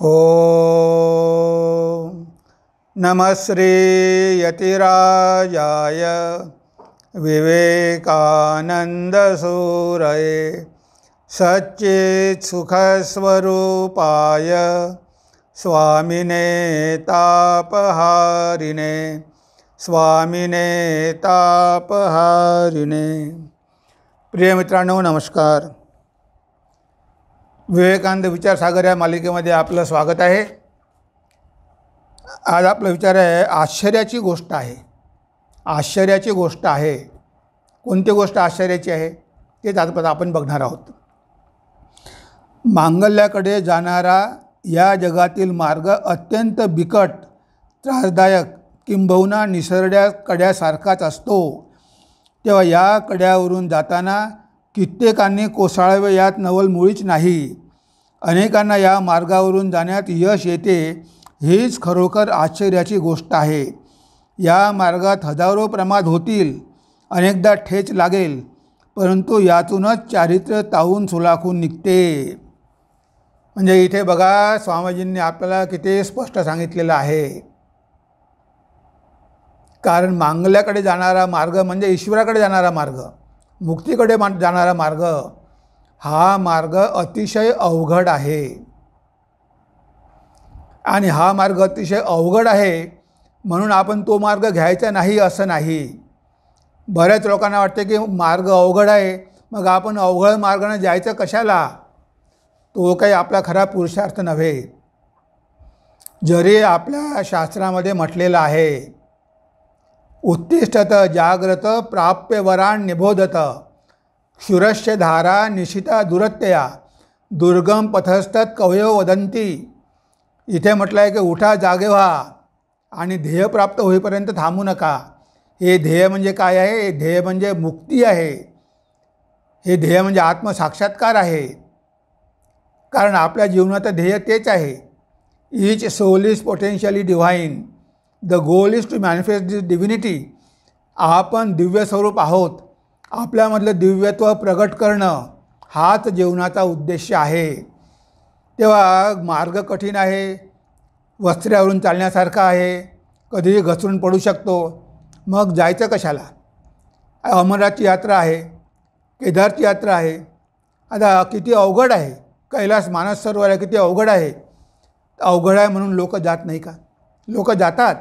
नम नमः श्रीयतिराजाय विवेकानन्दसूरये सच्चेत्सुखस्वरूपाय स्वामिने तापहारिणे स्वामिने तापहारिणे प्रिय मित्रांनो नमस्कार विवेकानंद विचारसागर या मालिकेमध्ये आपलं स्वागत आहे आज आपला विचार आहे आश्चर्याची गोष्ट आहे आश्चर्याची गोष्ट आहे कोणती गोष्ट आश्चर्याची आहे तेच आजपर्यंत आपण बघणार आहोत मांगल्याकडे जाणारा या जगातील मार्ग अत्यंत बिकट त्रासदायक किंबहुना निसरड्या कड्यासारखाच असतो तेव्हा या कड्यावरून जाताना कित्येकांनी कोसळावे यात नवल मुळीच नाही अनेकांना या मार्गावरून जाण्यात यश येते हीच खरोखर आश्चर्याची गोष्ट आहे या मार्गात हजारो प्रमाद होतील अनेकदा ठेच लागेल परंतु यातूनच चारित्र्य तावून सुलाखून निघते म्हणजे इथे बघा स्वामीजींनी आपल्याला किती स्पष्ट सांगितलेलं आहे कारण मांगल्याकडे जाणारा मार्ग म्हणजे ईश्वराकडे जाणारा मार्ग मुक्तीकडे मा जाणारा मार्ग हा मार्ग अतिशय अवघड आहे आणि हा मार्ग अतिशय अवघड आहे म्हणून आपण तो मार्ग घ्यायचा नाही असं नाही बऱ्याच लोकांना वाटते की मार्ग अवघड आहे मग आपण अवघड मार्गाने जायचं कशाला तो काही आपला खरा पुरुषार्थ नव्हे जरी आपल्या शास्त्रामध्ये म्हटलेलं आहे उत्तिष्ठत जाग्रत प्राप्य वरान निबोधत क्षुरश्य धारा निशिता दुरत्यया दुर्गम पथस्थत कवयो वदंती इथे म्हटलं आहे की उठा जागे व्हा आणि ध्येय प्राप्त होईपर्यंत थांबू नका हे ध्येय म्हणजे काय आहे हे ध्येय म्हणजे मुक्ती आहे हे ध्येय म्हणजे आत्मसाक्षात्कार आहे कारण आपल्या जीवनात ध्येय तेच आहे each soul is potentially divine the goal is to manifest this divinity आपण दिव्य स्वरूप आहोत आपल्यामधलं दिव्यत्व प्रगट करणं हाच जीवनाचा उद्देश आहे तेव्हा मार्ग कठीण आहे वस्त्रावरून चालण्यासारखा आहे कधीही घसरून पडू शकतो मग जायचं कशाला अमरनाथची यात्रा आहे केदारची यात्रा आहे आता किती अवघड आहे कैलास मानस सरोवर आहे किती अवघड आहे अवघड आहे म्हणून लोक जात नाही का लोक जातात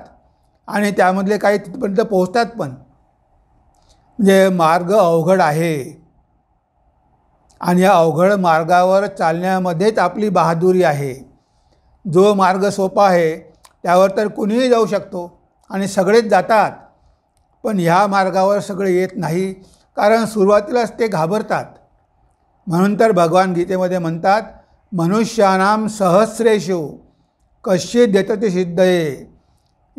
आणि त्यामधले काही तिथपर्यंत पोहोचतात पण म्हणजे मार्ग अवघड आहे आणि या अवघड मार्गावर चालण्यामध्येच आपली बहादुरी आहे जो मार्ग सोपा आहे त्यावर तर कुणीही जाऊ शकतो आणि सगळेच जातात पण ह्या मार्गावर सगळे येत नाही कारण सुरुवातीलाच ते घाबरतात म्हणून तर भगवान गीतेमध्ये म्हणतात मनुष्यानाम सहस्रेशो कश्चित यतते सिद्धये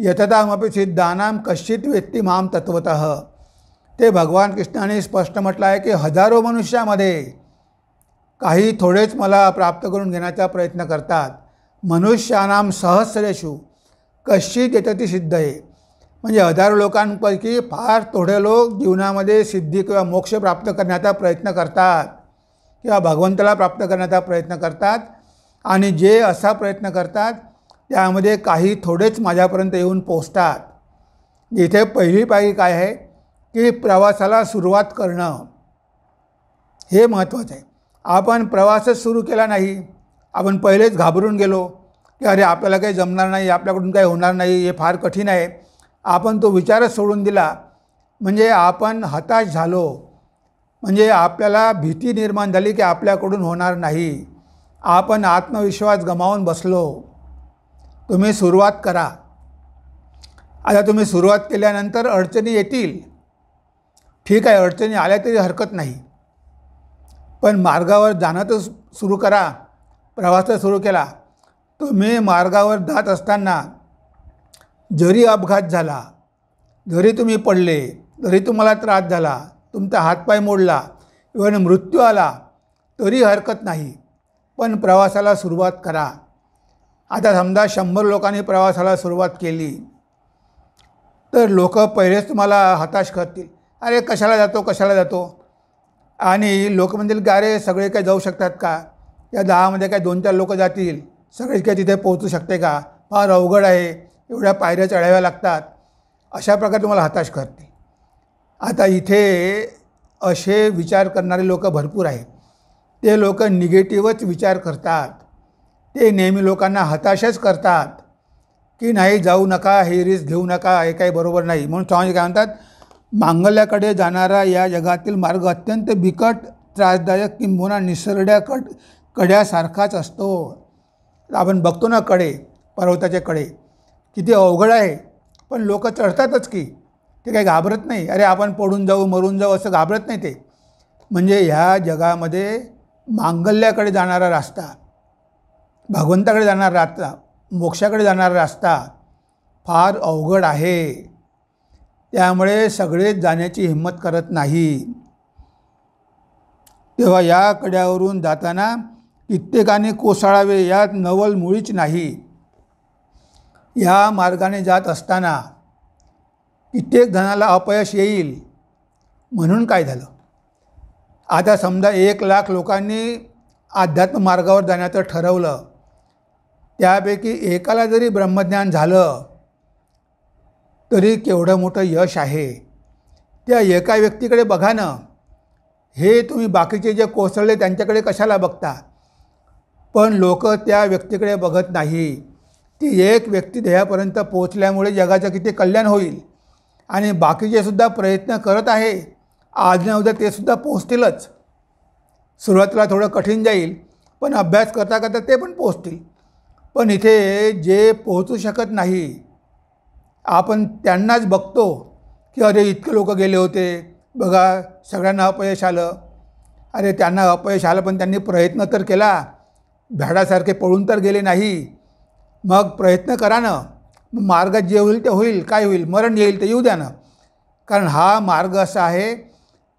यततामपि सिद्धानां कश्चित व्यक्ति माम तत्वत ते भगवान कृष्णाने स्पष्ट म्हटलं आहे की हजारो मनुष्यामध्ये काही थोडेच मला प्राप्त करून घेण्याचा प्रयत्न करतात मनुष्यानाम सहस्रेशू कश्चित यतती सिद्ध म्हणजे हजारो लोकांपैकी फार थोडे लोक जीवनामध्ये सिद्धी किंवा मोक्ष प्राप्त करण्याचा प्रयत्न करतात किंवा भगवंताला प्राप्त करण्याचा प्रयत्न करतात आणि जे असा प्रयत्न करतात त्यामध्ये काही थोडेच माझ्यापर्यंत येऊन पोचतात इथे पहिली पायरी काय आहे की प्रवासाला सुरुवात करणं हे महत्त्वाचं आहे आपण प्रवासच सुरू केला नाही आपण पहिलेच घाबरून गेलो की अरे आपल्याला काही जमणार नाही आपल्याकडून काही होणार नाही हे फार कठीण आहे आपण तो विचारच सोडून दिला म्हणजे आपण हताश झालो म्हणजे आपल्याला भीती निर्माण झाली की आपल्याकडून होणार नाही आपण आत्मविश्वास गमावून बसलो तुम्ही सुरुवात करा आता तुम्ही सुरुवात केल्यानंतर अडचणी येतील ठीक आहे अडचणी आल्या तरी हरकत नाही पण मार्गावर जाणं तर सुरू करा प्रवास तर सुरू केला तुम्ही मार्गावर जात असताना जरी अपघात झाला जरी तुम्ही पडले जरी तुम्हाला त्रास झाला तुमचा हातपाय मोडला इव्हन मृत्यू आला तरी हरकत नाही पण प्रवासाला सुरुवात करा आता समजा शंभर लोकांनी प्रवासाला सुरुवात केली तर लोक पहिलेच तुम्हाला हताश करतील अरे कशाला जातो कशाला जातो आणि लोक म्हणतील का अरे सगळे काय जाऊ शकतात का या दहामध्ये काय दोन चार लोक जातील सगळेच काय तिथे पोहोचू शकते का फार अवघड आहे एवढ्या पायऱ्या चढाव्या लागतात अशा प्रकारे तुम्हाला हताश करतील आता इथे असे विचार करणारे लोक भरपूर आहेत ते लोक निगेटिव्हच विचार करतात ते नेहमी लोकांना हताशच करतात की नाही जाऊ नका हे रिस्क घेऊ नका हे काही बरोबर नाही म्हणून स्वामीजी काय म्हणतात मांगल्याकडे जाणारा या जगातील मार्ग अत्यंत बिकट त्रासदायक किंबहुना निसरड्या कड कड्यासारखाच असतो आपण बघतो ना कडे पर्वताच्या कडे किती अवघड आहे पण लोक चढतातच की ते काही घाबरत नाही अरे आपण पडून जाऊ मरून जाऊ असं घाबरत नाही ते म्हणजे ह्या जगामध्ये मांगल्याकडे जाणारा रस्ता भगवंताकडे जाणारा रास्ता मोक्षाकडे जाणारा रस्ता फार अवघड आहे त्यामुळे सगळेच जाण्याची हिंमत करत नाही तेव्हा या कड्यावरून जाताना कित्येकाने कोसळावे यात नवल मुळीच नाही या मार्गाने जात असताना कित्येक धनाला अपयश येईल म्हणून काय झालं आता समजा एक लाख लोकांनी अध्यात्म मार्गावर जाण्याचं ठरवलं त्यापैकी एकाला जरी ब्रह्मज्ञान झालं तरी केवढं मोठं यश आहे त्या एका व्यक्तीकडे बघा ना हे तुम्ही बाकीचे जे कोसळले त्यांच्याकडे कशाला बघता पण लोक त्या व्यक्तीकडे बघत नाही ती एक व्यक्ती ध्येयापर्यंत पोचल्यामुळे जगाचं किती कल्याण होईल आणि बाकीचे सुद्धा प्रयत्न करत आहे आज ना उद्या ते सुद्धा पोचतीलच सुरुवातीला थोडं कठीण जाईल पण अभ्यास करता करता ते पण पोचतील पण इथे जे पोहोचू शकत नाही आपण त्यांनाच बघतो की अरे इतके लोक गेले होते बघा सगळ्यांना अपयश आलं अरे त्यांना अपयश आलं पण त्यांनी प्रयत्न तर केला भ्याडासारखे पळून तर गेले नाही मग प्रयत्न करा ना मार्ग जे होईल ते होईल काय होईल मरण येईल ते येऊ द्या ना कारण हा मार्ग असा आहे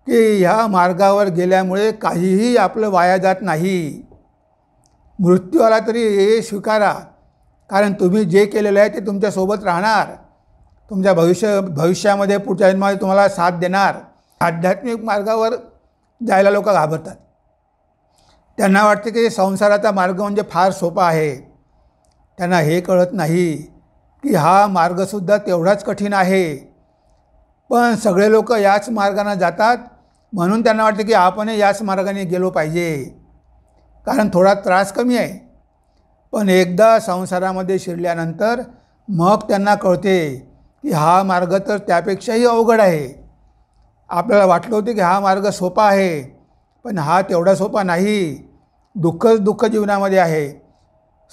की ह्या मार्गावर गेल्यामुळे काहीही आपलं वाया जात नाही मृत्यू आला तरी हे स्वीकारा कारण तुम्ही जे केलेलं आहे ते तुमच्यासोबत राहणार तुमच्या भविष्य भविष्यामध्ये पुढच्या जन्मामध्ये तुम्हाला साथ देणार आध्यात्मिक मार्गावर जायला लोक घाबरतात त्यांना वाटते की संसाराचा मार्ग म्हणजे फार सोपा आहे त्यांना हे कळत नाही की हा मार्गसुद्धा तेवढाच कठीण आहे पण सगळे लोक याच मार्गाने जातात म्हणून त्यांना वाटते की आपण याच मार्गाने गेलो पाहिजे कारण थोडा त्रास कमी आहे पण एकदा संसारामध्ये शिरल्यानंतर मग त्यांना कळते की हा मार्ग तर त्यापेक्षाही अवघड आहे आपल्याला वाटलं होतं की हा मार्ग सोपा आहे पण हा तेवढा सोपा नाही दुःखच दुःख जीवनामध्ये आहे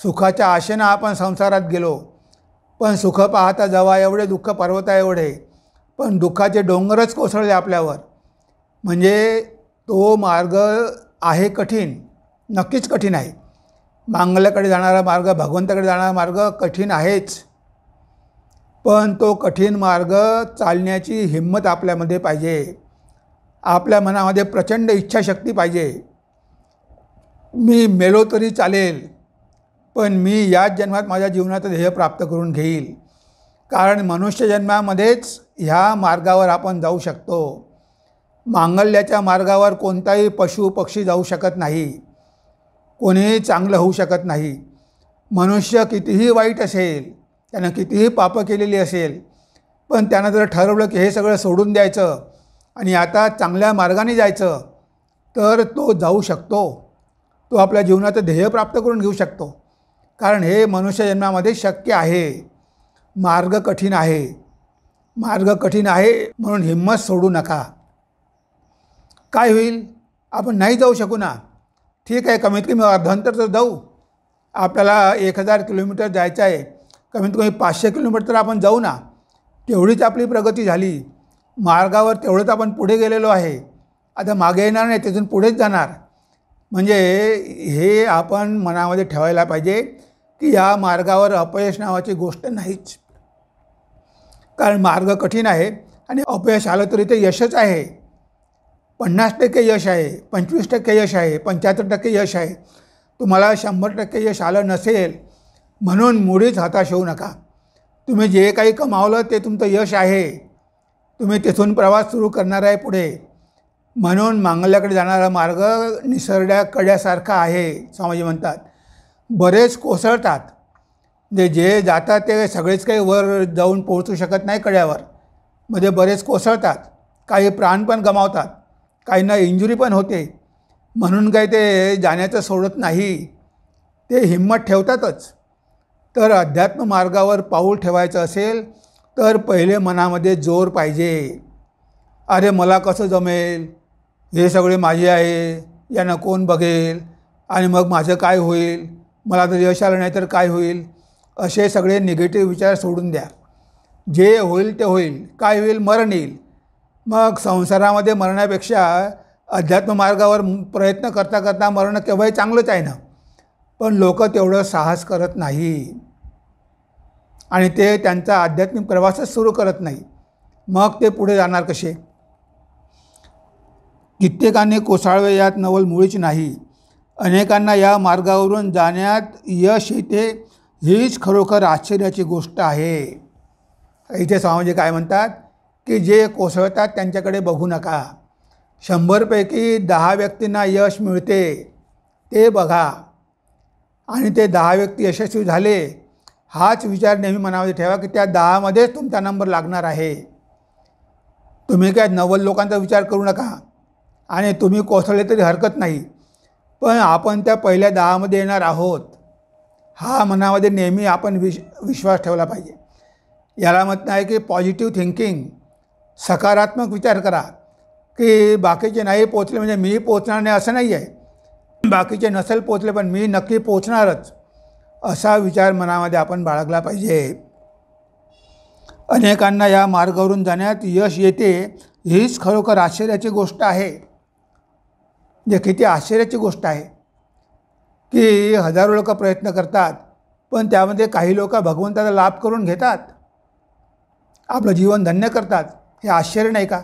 सुखाच्या आशेनं आपण संसारात गेलो पण सुख पाहता जवा एवढे दुःख पर्वता एवढे पण दुःखाचे डोंगरच कोसळले आपल्यावर म्हणजे तो मार्ग आहे कठीण नक्कीच कठीण आहे मांगल्याकडे जाणारा मार्ग भगवंताकडे जाणारा मार्ग कठीण आहेच पण तो कठीण मार्ग चालण्याची हिंमत आपल्यामध्ये पाहिजे आपल्या मनामध्ये प्रचंड इच्छाशक्ती पाहिजे मी मेलो तरी चालेल पण मी याच जन्मात माझ्या जीवनाचं ध्येय प्राप्त करून घेईल कारण मनुष्य जन्मामध्येच ह्या मार्गावर आपण जाऊ शकतो मांगल्याच्या मार्गावर कोणताही पशु पक्षी जाऊ शकत नाही कोणीही चांगलं होऊ शकत नाही मनुष्य कितीही वाईट असेल त्यानं कितीही पापं केलेली असेल पण त्यानं जर ठरवलं की हे सगळं सोडून द्यायचं आणि आता चांगल्या मार्गाने जायचं तर तो जाऊ शकतो तो आपल्या जीवनाचं ध्येय प्राप्त करून घेऊ शकतो कारण हे मनुष्य जन्मामध्ये शक्य आहे मार्ग कठीण आहे मार्ग कठीण आहे म्हणून हिंमत सोडू नका काय होईल आपण नाही जाऊ शकू ना ठीक आहे कमीत कमी अर्धांतर तर जाऊ आपल्याला एक हजार किलोमीटर जायचं आहे कमीत कमी पाचशे किलोमीटर तर आपण जाऊ ना तेवढीच आपली प्रगती झाली मार्गावर तेवढंच आपण पुढे गेलेलो आहे आता मागे येणार नाही तिथून पुढेच जाणार म्हणजे हे आपण मनामध्ये ठेवायला पाहिजे की या मार्गावर अपयश नावाची गोष्ट नाहीच कारण मार्ग कठीण आहे आणि अपयश आलं तरी ते यशच आहे पन्नास टक्के यश आहे पंचवीस टक्के यश आहे पंच्याहत्तर टक्के यश आहे तुम्हाला शंभर टक्के यश आलं नसेल म्हणून मुळीच हताश होऊ नका तुम्ही जे काही कमावलं ते तुमचं यश आहे तुम्ही तिथून प्रवास सुरू करणार आहे पुढे म्हणून मांगल्याकडे जाणारा मार्ग निसरड्या कड्यासारखा आहे स्वामीजी म्हणतात बरेच कोसळतात जे जे जातात ते सगळेच काही वर जाऊन पोहोचू शकत नाही कड्यावर म्हणजे बरेच कोसळतात काही प्राण पण गमावतात काहींना इंजुरी पण होते म्हणून काही ते जाण्याचं सोडत नाही ते हिंमत ठेवतातच तर अध्यात्म मार्गावर पाऊल ठेवायचं असेल तर पहिले मनामध्ये जोर पाहिजे अरे मला कसं जमेल हे सगळे माझे आहे यांना कोण बघेल आणि मग माझं काय होईल मला तर यश आलं नाही तर काय होईल असे सगळे निगेटिव्ह विचार सोडून द्या जे होईल ते होईल काय होईल मरण येईल मग संसारामध्ये मरण्यापेक्षा अध्यात्म मार्गावर प्रयत्न करता करता मरणं केव्हाही चांगलंच आहे ना पण लोक तेवढं साहस करत नाही आणि ते त्यांचा आध्यात्मिक प्रवासच सुरू करत नाही मग ते पुढे जाणार कसे कित्येकाने कोसाळवे यात नवल मुळीच नाही अनेकांना या मार्गावरून जाण्यात यश येते हीच खरोखर आश्चर्याची गोष्ट आहे इथे स्वामीजी काय म्हणतात की जे कोसळतात त्यांच्याकडे बघू नका शंभरपैकी दहा व्यक्तींना यश मिळते ते बघा आणि ते दहा व्यक्ती यशस्वी झाले हाच विचार नेहमी मनामध्ये ठेवा की त्या दहामध्येच तुमचा नंबर लागणार आहे तुम्ही काय नव्वद लोकांचा विचार करू नका आणि तुम्ही कोसळले तरी हरकत नाही पण आपण त्या पहिल्या दहामध्ये येणार आहोत हा मनामध्ये नेहमी आपण विश विश्वास ठेवला पाहिजे याला मत नाही की पॉझिटिव्ह थिंकिंग सकारात्मक विचार करा की बाकीचे नाही पोचले म्हणजे मी पोचणार नाही असं नाही आहे बाकीचे नसेल पोचले पण मी नक्की पोचणारच असा विचार मनामध्ये आपण बाळगला पाहिजे अनेकांना या मार्गावरून जाण्यात यश येते हीच खरोखर आश्चर्याची गोष्ट आहे जे म्हणजे किती आश्चर्याची गोष्ट आहे की हजारो लोक प्रयत्न करतात पण त्यामध्ये काही लोक भगवंताचा लाभ करून घेतात आपलं जीवन धन्य करतात हे आश्चर्य नाही का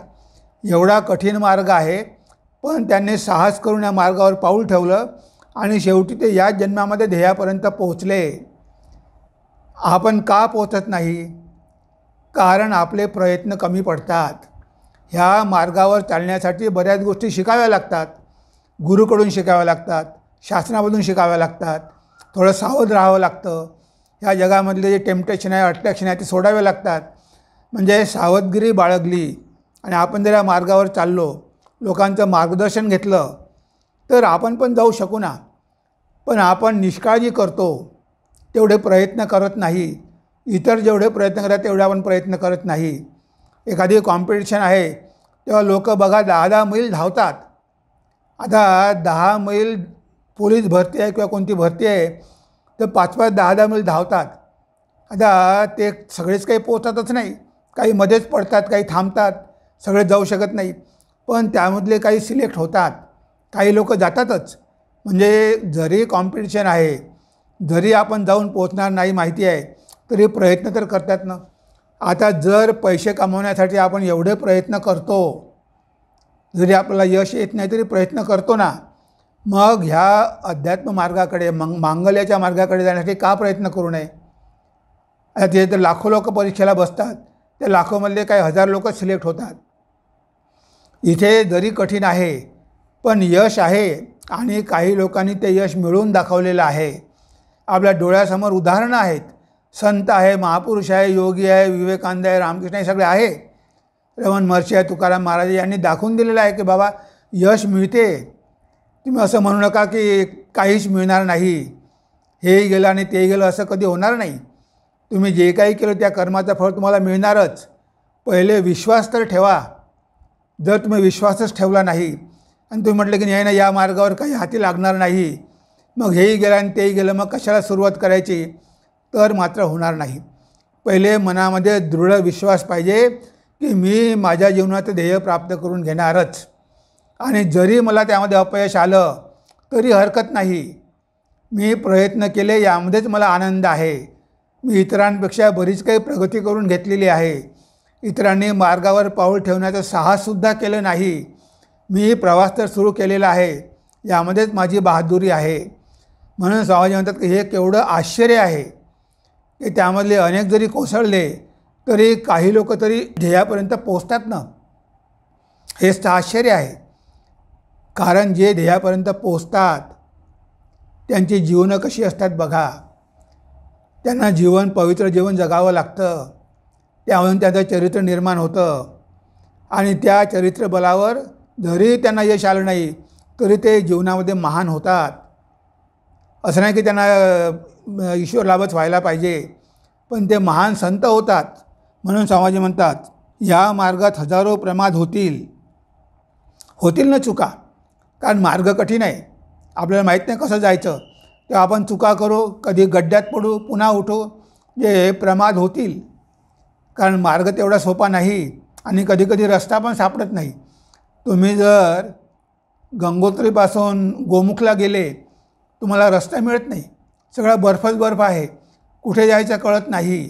एवढा कठीण मार्ग आहे पण त्यांनी साहस करून या मार्गावर पाऊल ठेवलं आणि शेवटी ते या जन्मामध्ये ध्येयापर्यंत पोहोचले आपण का पोहोचत नाही कारण आपले प्रयत्न कमी पडतात ह्या मार्गावर चालण्यासाठी बऱ्याच गोष्टी शिकाव्या लागतात गुरुकडून शिकाव्या लागतात शासनामधून शिकाव्या लागतात थोडं सावध राहावं लागतं ह्या जगामधले जे टेम्पटेशन आहे अट्रॅक्शन आहे ते सोडावे लागतात म्हणजे सावधगिरी बाळगली आणि आपण जर या मार्गावर चाललो लोकांचं मार्गदर्शन घेतलं तर आपण पण जाऊ शकू ना पण आपण निष्काळजी करतो तेवढे प्रयत्न करत नाही इतर जेवढे प्रयत्न करतात तेवढे आपण प्रयत्न करत नाही एखादी कॉम्पिटिशन आहे तेव्हा लोक बघा दहा दहा मैल धावतात आता दहा मैल पोलीस भरती आहे किंवा कोणती भरती आहे तर पाच पाच दहा दहा मैल धावतात आता ते सगळेच काही पोचतच नाही काही मध्येच पडतात काही थांबतात सगळे जाऊ शकत नाही पण त्यामधले काही सिलेक्ट होतात काही लोक जातातच म्हणजे जरी कॉम्पिटिशन आहे जरी आपण जाऊन पोहोचणार नाही माहिती आहे तरी प्रयत्न तर करतात ना आता जर पैसे कमवण्यासाठी आपण एवढे प्रयत्न करतो जरी आपल्याला यश येत नाही तरी प्रयत्न करतो ना मग ह्या अध्यात्म मार्गाकडे मंग मांगल्याच्या मार्गाकडे जाण्यासाठी का प्रयत्न करू नये आता हे तर लाखो लोक परीक्षेला बसतात त्या लाखोमधले काही हजार लोक सिलेक्ट होतात इथे जरी कठीण आहे पण यश आहे आणि काही लोकांनी ते यश मिळवून दाखवलेलं आहे आपल्या डोळ्यासमोर उदाहरणं आहेत संत आहे महापुरुष आहे योगी आहे विवेकानंद आहे रामकृष्ण हे सगळे आहे रमण महर्षी आहे तुकाराम महाराज यांनी दाखवून दिलेलं आहे की बाबा यश मिळते तुम्ही असं म्हणू नका की काहीच मिळणार नाही हेही गेलं आणि तेही गेलं असं कधी होणार नाही तुम्ही जे काही केलं त्या कर्माचं फळ तुम्हाला मिळणारच पहिले विश्वास तर ठेवा जर तुम्ही विश्वासच ठेवला नाही आणि तुम्ही म्हटलं की नाही ना या मार्गावर काही हाती लागणार नाही मग हेही गेलं आणि तेही गेलं मग कशाला सुरुवात करायची तर मात्र होणार नाही पहिले मनामध्ये दृढ विश्वास पाहिजे की मी माझ्या जीवनात ध्येय प्राप्त करून घेणारच आणि जरी मला त्यामध्ये अपयश आलं तरी हरकत नाही मी प्रयत्न केले यामध्येच मला आनंद आहे मी इतरांपेक्षा बरीच काही प्रगती करून घेतलेली आहे इतरांनी मार्गावर पाऊल ठेवण्याचं साहससुद्धा केलं नाही मी प्रवास तर सुरू केलेला आहे यामध्येच माझी बहादुरी आहे म्हणून स्वामीजी म्हणतात की हे केवढं आश्चर्य आहे की त्यामधले अनेक जरी कोसळले तरी काही लोक तरी ध्येयापर्यंत पोचतात ना हेच तर आश्चर्य आहे कारण जे ध्येयापर्यंत पोचतात त्यांची जीवनं कशी असतात बघा त्यांना जीवन पवित्र जीवन जगावं लागतं त्यावरून त्याचं चरित्र निर्माण होतं आणि त्या चरित्र बलावर जरी त्यांना यश आलं नाही तरी ते जीवनामध्ये महान होतात असं नाही की त्यांना ईश्वर लाभच व्हायला पाहिजे पण ते महान संत होतात म्हणून समाज म्हणतात या मार्गात हजारो प्रमाद होतील होतील ना चुका कारण मार्ग कठीण आहे आपल्याला माहीत नाही कसं जायचं तर आपण चुका करू कधी गड्ड्यात पडू पुन्हा उठू जे प्रमाद होतील कारण मार्ग तेवढा सोपा नाही आणि कधीकधी रस्ता पण सापडत नाही तुम्ही जर गंगोत्रीपासून गोमुखला गेले तुम्हाला रस्ता मिळत नाही सगळा बर्फच बर्फ आहे कुठे जायचं कळत नाही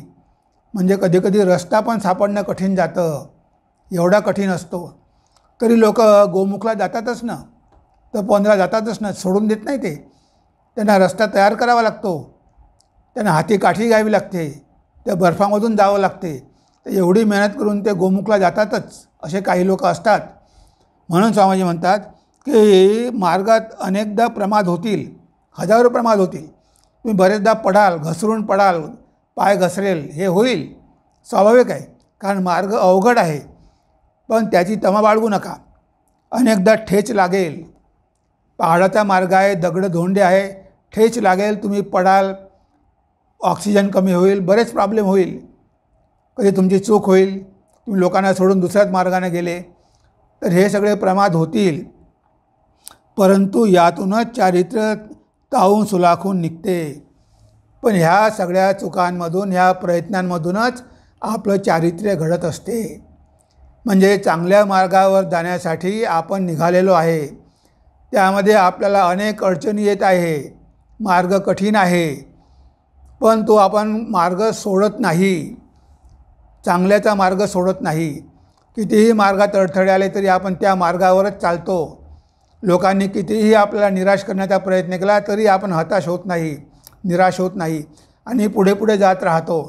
म्हणजे कधीकधी रस्ता पण सापडणं कठीण जातं एवढा कठीण असतो तरी लोक गोमुखला जातातच ना तर पंधरा जातातच ना सोडून देत नाही ते त्यांना रस्ता तयार करावा लागतो त्यांना हाती काठी घ्यावी लागते त्या बर्फामधून जावं लागते तर एवढी मेहनत करून ते गोमुखला जातातच असे काही लोक असतात म्हणून स्वामीजी म्हणतात की मार्गात अनेकदा प्रमाद होतील हजारो प्रमाद होतील तुम्ही बरेचदा पडाल घसरून पडाल पाय घसरेल हे होईल स्वाभाविक आहे कारण मार्ग अवघड आहे पण त्याची तमा बाळगू नका अनेकदा ठेच लागेल पहाडाचा मार्ग आहे दगड धोंडे आहे ठेच लागेल तुम्ही पडाल ऑक्सिजन कमी होईल बरेच प्रॉब्लेम होईल कधी तुमची चूक होईल तुम्ही लोकांना सोडून दुसऱ्याच मार्गाने गेले तर हे सगळे प्रमाद होतील परंतु यातूनच चारित्र्य तावून सुलाखून निघते पण ह्या सगळ्या चुकांमधून ह्या प्रयत्नांमधूनच आपलं चारित्र्य घडत असते म्हणजे चांगल्या मार्गावर जाण्यासाठी आपण निघालेलो आहे त्यामध्ये आपल्याला अनेक अडचणी येत आहे मार्ग कठीण आहे पण तो आपण मार्ग सोडत नाही चांगल्याचा मार्ग सोडत नाही कितीही मार्गात अडथळे आले तरी आपण त्या मार्गावरच चालतो लोकांनी कितीही आपल्याला निराश करण्याचा प्रयत्न केला तरी आपण हताश होत नाही निराश होत नाही आणि पुढे पुढे जात राहतो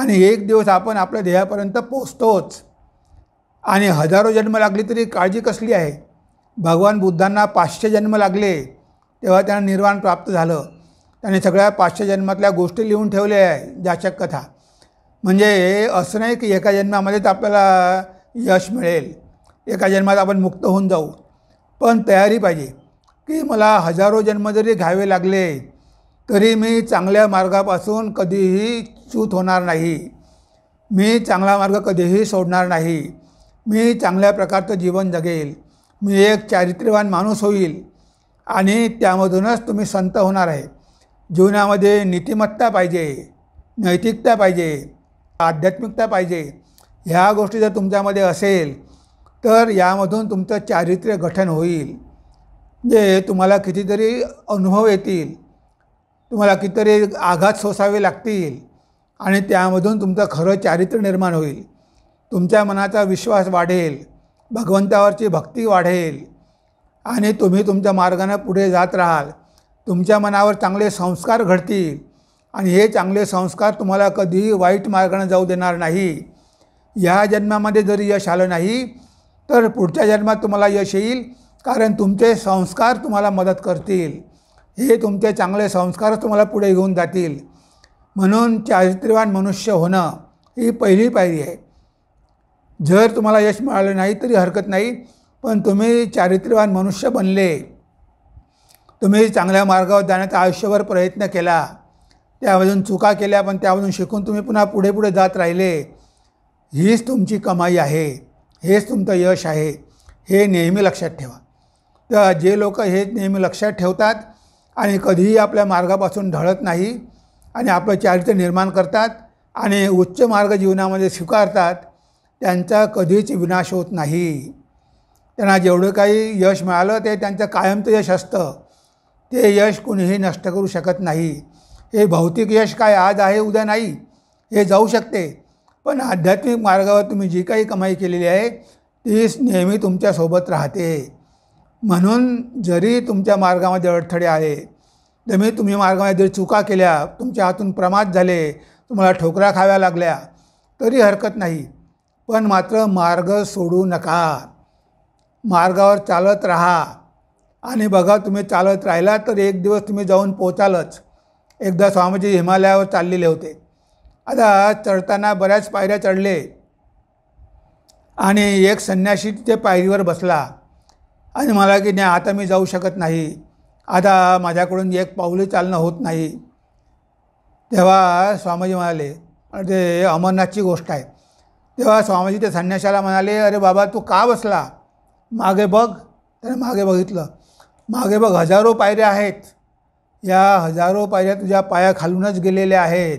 आणि एक दिवस आपण आपल्या देहापर्यंत पोचतोच आणि हजारो जन्म लागली तरी काळजी कसली आहे भगवान बुद्धांना पाचशे जन्म लागले तेव्हा त्यांना निर्वाण प्राप्त झालं त्यांनी सगळ्या पाचशे जन्मातल्या गोष्टी लिहून ठेवल्या आहे जाचक कथा म्हणजे असं नाही की एका जन्मामध्येच आपल्याला यश मिळेल एका जन्मात आपण मुक्त होऊन जाऊ पण तयारी पाहिजे की मला हजारो जन्म जरी घ्यावे लागले तरी मी चांगल्या मार्गापासून कधीही चूत होणार नाही मी चांगला मार्ग कधीही सोडणार नाही मी चांगल्या प्रकारचं जीवन जगेल मी एक चारित्र्यवान माणूस होईल आणि त्यामधूनच तुम्ही संत होणार आहे जीवनामध्ये नीतिमत्ता पाहिजे नैतिकता पाहिजे आध्यात्मिकता पाहिजे ह्या गोष्टी जर तुमच्यामध्ये असेल तर यामधून तुमचं चारित्र्य गठन होईल जे म्हणजे तुम्हाला कितीतरी अनुभव येतील तुम्हाला कितीतरी आघात सोसावे लागतील आणि त्यामधून तुमचं खरं चारित्र्य निर्माण होईल तुमच्या मनाचा विश्वास वाढेल भगवंतावरची भक्ती वाढेल आणि तुम्ही तुमच्या मार्गाने पुढे जात राहाल तुमच्या मनावर चांगले संस्कार घडतील आणि हे चांगले संस्कार तुम्हाला कधीही वाईट मार्गाने जाऊ देणार नाही या जन्मामध्ये जरी यश आलं नाही तर पुढच्या जन्मात तुम्हाला यश येईल कारण तुमचे संस्कार तुम्हाला मदत करतील हे तुमचे चांगले संस्कार तुम्हाला पुढे घेऊन जातील म्हणून चारित्र्यवान मनुष्य होणं ही पहिली पायरी आहे जर तुम्हाला यश मिळालं नाही तरी हरकत नाही पण तुम्ही चारित्र्यवान मनुष्य बनले तुम्ही चांगल्या मार्गावर जाण्याचा आयुष्यभर प्रयत्न केला त्यामधून चुका केल्या पण त्यामधून शिकून तुम्ही पुन्हा पुढे पुढे जात राहिले हीच तुमची कमाई आहे हेच तुमचं यश आहे हे नेहमी लक्षात ठेवा तर जे लोक हे नेहमी लक्षात ठेवतात आणि कधीही आपल्या मार्गापासून ढळत नाही आणि आपलं चारित्र्य निर्माण करतात आणि उच्च मार्ग जीवनामध्ये स्वीकारतात त्यांचा कधीच विनाश होत नाही त्यांना जेवढं काही यश मिळालं ते त्यांचं कायमचं यश असतं ते यश कुणीही नष्ट करू शकत नाही हे भौतिक यश काय आज आहे उद्या नाही हे जाऊ शकते पण आध्यात्मिक मार्गावर तुम्ही जी काही कमाई केलेली आहे तीच नेहमी तुमच्यासोबत राहते म्हणून जरी तुमच्या मार्गामध्ये अडथळे आले जरी तुम्ही मार्गामध्ये जरी चुका केल्या तुमच्या हातून प्रमाद झाले तुम्हाला ठोकरा खाव्या लागल्या तरी हरकत नाही पण मात्र मार्ग सोडू नका मार्गावर चालत राहा आणि बघा तुम्ही चालत राहिला तर एक दिवस तुम्ही जाऊन पोचालच एकदा स्वामीजी हिमालयावर चाललेले होते आता चढताना बऱ्याच पायऱ्या चढले आणि एक संन्याशी तिथे पायरीवर बसला आणि मला की नाही आता मी जाऊ शकत नाही आता माझ्याकडून एक पाऊली चालणं होत नाही तेव्हा स्वामीजी म्हणाले ते अमरनाथची गोष्ट आहे तेव्हा स्वामीजी ते संन्याशाला म्हणाले अरे बाबा तू का बसला मागे बघ त्याने मागे बघितलं मागे बघ हजारो पायऱ्या आहेत या हजारो पायऱ्या तुझ्या पाया खालूनच गेलेल्या आहेत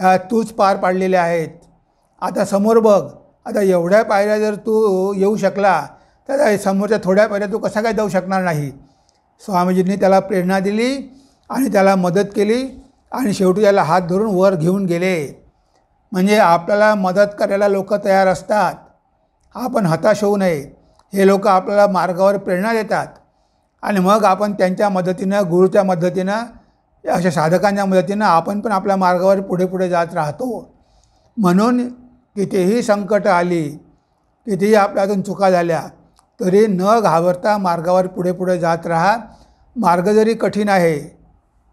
ह्या तूच पार पाडलेल्या आहेत आता समोर बघ आता एवढ्या पायऱ्या जर तू येऊ शकला तर समोरच्या थोड्या पायऱ्या तू कसा काय जाऊ शकणार नाही स्वामीजींनी त्याला प्रेरणा दिली आणि त्याला मदत केली आणि शेवटी त्याला हात धरून वर घेऊन गेले म्हणजे आपल्याला मदत करायला लोक तयार असतात आपण हताश होऊ नये हे लोक आपल्याला मार्गावर प्रेरणा देतात आणि मग आपण त्यांच्या मदतीनं गुरुच्या मदतीनं अशा साधकांच्या मदतीनं आपण पण आपल्या मार्गावर पुढे पुढे जात राहतो म्हणून कितीही संकट आली कितीही आपल्या अजून चुका झाल्या तरी न घाबरता मार्गावर पुढे पुढे जात राहा मार्ग जरी कठीण आहे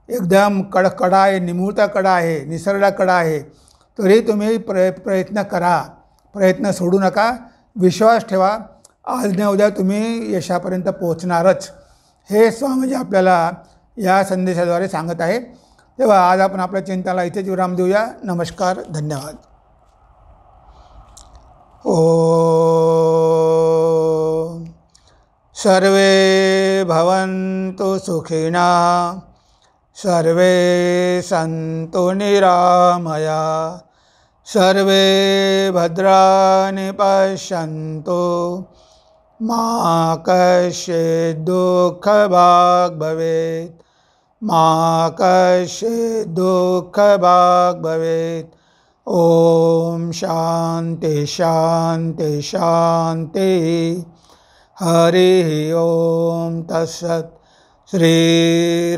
एकदम कड कडा आहे निमुळता कडा आहे निसरडा कडा आहे तरी तुम्ही प्रय प्रयत्न करा प्रयत्न सोडू नका विश्वास ठेवा आज ना उद्या तुम्हें यशापर्यंत पोचना स्वामीजी अपने या संदेशाद्वारे सांगत आहे तेव्हा आज अपन अपने चिंता इतने विराम देऊया नमस्कार धन्यवाद ओ सर्वे भवन्तु सुखिना सर्वे सन्तु निरामया सर्वे भद्राणि पश्यन्तु मा कर्षे दुःख भवेत् मा कश्चे दुःख भवेत् ॐ शान्ति शान्ति शान्ति हरिः ॐ तस्सत् श्रीरामकृष्णार्पणमस्तु